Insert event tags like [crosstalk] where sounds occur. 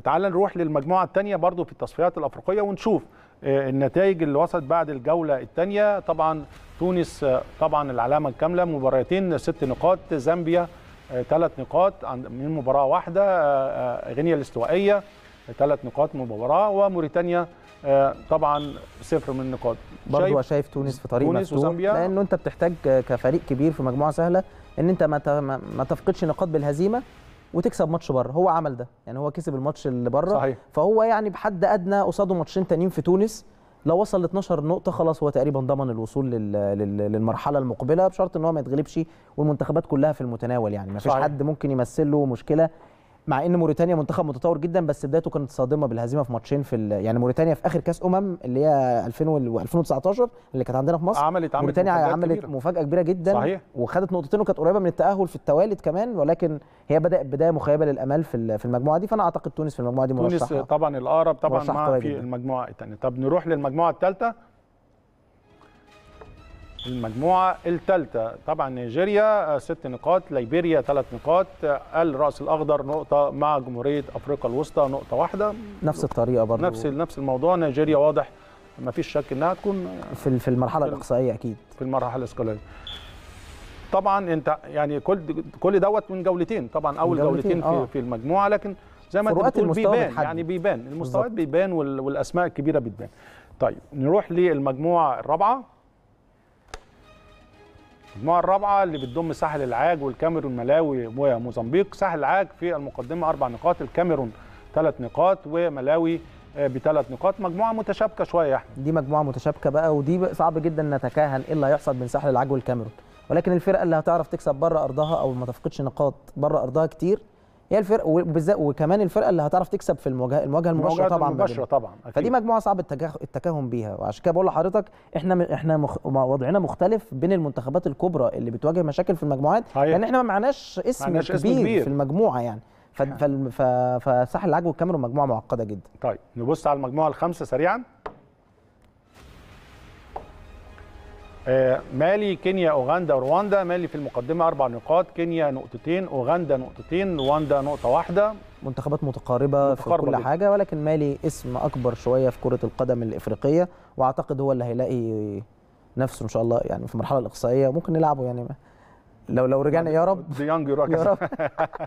تعال نروح للمجموعه الثانيه برضو في التصفيات الافريقيه ونشوف آه، النتائج اللي وصلت بعد الجوله الثانيه طبعا تونس آه، طبعا العلامه الكامله مباراتين ست نقاط زامبيا ثلاث آه، نقاط من مباراه واحده غينيا الاستوائيه ثلاث نقاط من مباراه وموريتانيا طبعا صفر من النقاط برضه شايف, شايف تونس في طريق تونس وزامبيا لانه انت بتحتاج كفريق كبير في مجموعه سهله ان انت ما ما تفقدش نقاط بالهزيمه وتكسب ماتش بره هو عمل ده يعني هو كسب الماتش اللي بره صحيح. فهو يعني بحد ادنى قصاده ماتشين تانيين في تونس لو وصل ل 12 نقطه خلاص هو تقريبا ضمن الوصول للمرحله المقبله بشرط ان هو ما يتغلبش والمنتخبات كلها في المتناول يعني ما فيش حد ممكن يمثل له مشكله مع ان موريتانيا منتخب متطور جدا بس بدايته كانت صادمه بالهزيمه في ماتشين في يعني موريتانيا في اخر كاس امم اللي هي 2000 و 2019 اللي كانت عندنا في مصر عملت عملت عملت كبيرة. مفاجاه كبيره جدا صحيح وخدت نقطتين وكانت قريبه من التاهل في التوالد كمان ولكن هي بدات بدايه مخيبه للامال في في المجموعه دي فانا اعتقد تونس في المجموعه دي مرشحه تونس طبعا الاقرب طبعا مع في المجموعه الثانيه طب نروح للمجموعه الثالثه المجموعة الثالثة طبعا نيجيريا آه، ست نقاط ليبيريا ثلاث نقاط آه، الرأس الأخضر نقطة مع جمهورية أفريقيا الوسطى نقطة واحدة نفس الطريقة برضه نفس نفس الموضوع نيجيريا واضح ما فيش شك انها تكون آه، في في المرحله الاقصائيه اكيد في المرحله الاقصائيه طبعا انت يعني كل كل دوت من جولتين طبعا اول جولتين, جولتين آه. في, في المجموعه لكن زي ما انت بتقول بيبان يعني بيبان المستويات بيبان والاسماء الكبيره بتبان طيب نروح للمجموعه الرابعه المجموعه الرابعه اللي بتضم ساحل العاج والكاميرون ملاوي وموزمبيق ساحل العاج في المقدمه اربع نقاط الكاميرون ثلاث نقاط وملاوي آه، بثلاث نقاط مجموعه متشابكه شويه يعني. دي مجموعه متشابكه بقى ودي صعب جدا نتكهن ايه اللي هيحصل بين ساحل العاج والكاميرون ولكن الفرقه اللي هتعرف تكسب بره ارضها او ما تفقدش نقاط بره ارضها كتير هي الفرق وبالذات وكمان الفرقه اللي هتعرف تكسب في المواجهه المواجهه المباشره طبعا المباشره طبعا أكيد. فدي مجموعه صعب التكهن بيها وعشان كده بقول لحضرتك احنا احنا مخ... وضعنا مختلف بين المنتخبات الكبرى اللي بتواجه مشاكل في المجموعات لان يعني احنا ما معناش اسم, معناش كبير, اسم كبير في المجموعه يعني فساحل العاج والكاميرون مجموعه معقده جدا طيب نبص على المجموعه الخامسه سريعا آه، مالي كينيا اوغندا رواندا مالي في المقدمه اربع نقاط كينيا نقطتين اوغندا نقطتين رواندا نقطه واحده منتخبات متقاربه, متقاربة في كل بيه. حاجه ولكن مالي اسم اكبر شويه في كره القدم الافريقيه واعتقد هو اللي هيلاقي نفسه ان شاء الله يعني في المرحله الاقصائيه ممكن نلعبه يعني لو لو رجعنا يعني يا رب يا رب [laughs]